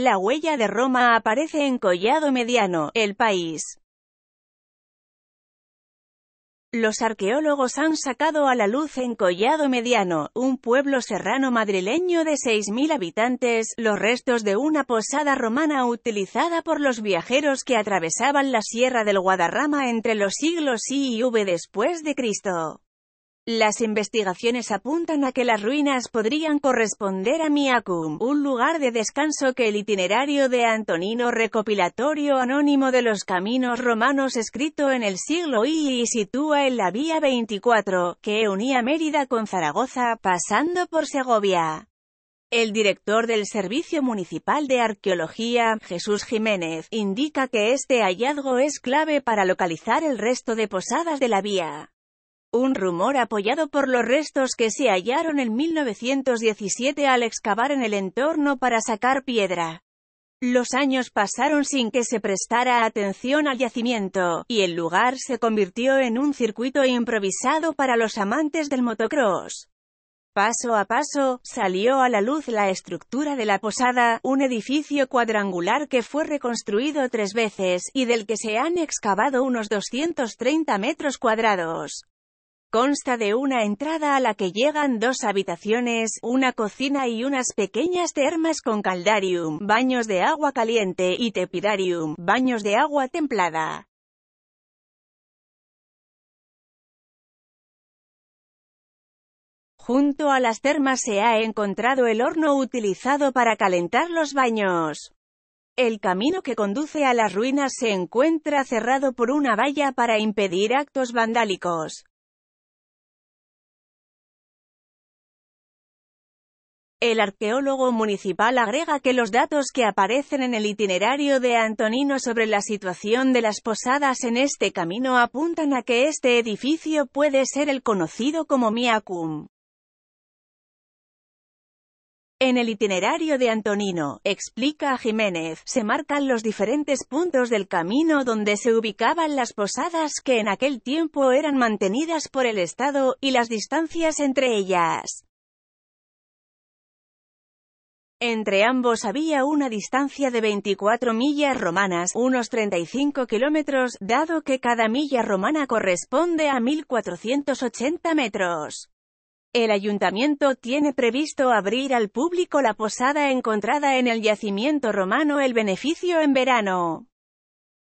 La huella de Roma aparece en Collado Mediano, El País. Los arqueólogos han sacado a la luz en Collado Mediano, un pueblo serrano madrileño de 6.000 habitantes, los restos de una posada romana utilizada por los viajeros que atravesaban la Sierra del Guadarrama entre los siglos I y V después de Cristo. Las investigaciones apuntan a que las ruinas podrían corresponder a Miacum, un lugar de descanso que el itinerario de Antonino recopilatorio anónimo de los caminos romanos escrito en el siglo I y sitúa en la vía 24, que unía Mérida con Zaragoza pasando por Segovia. El director del Servicio Municipal de Arqueología, Jesús Jiménez, indica que este hallazgo es clave para localizar el resto de posadas de la vía. Un rumor apoyado por los restos que se hallaron en 1917 al excavar en el entorno para sacar piedra. Los años pasaron sin que se prestara atención al yacimiento, y el lugar se convirtió en un circuito improvisado para los amantes del motocross. Paso a paso, salió a la luz la estructura de la posada, un edificio cuadrangular que fue reconstruido tres veces, y del que se han excavado unos 230 metros cuadrados. Consta de una entrada a la que llegan dos habitaciones, una cocina y unas pequeñas termas con caldarium, baños de agua caliente y tepidarium, baños de agua templada. Junto a las termas se ha encontrado el horno utilizado para calentar los baños. El camino que conduce a las ruinas se encuentra cerrado por una valla para impedir actos vandálicos. El arqueólogo municipal agrega que los datos que aparecen en el itinerario de Antonino sobre la situación de las posadas en este camino apuntan a que este edificio puede ser el conocido como Miacum. En el itinerario de Antonino, explica Jiménez, se marcan los diferentes puntos del camino donde se ubicaban las posadas que en aquel tiempo eran mantenidas por el Estado, y las distancias entre ellas. Entre ambos había una distancia de 24 millas romanas, unos 35 kilómetros, dado que cada milla romana corresponde a 1.480 metros. El ayuntamiento tiene previsto abrir al público la posada encontrada en el yacimiento romano El Beneficio en verano.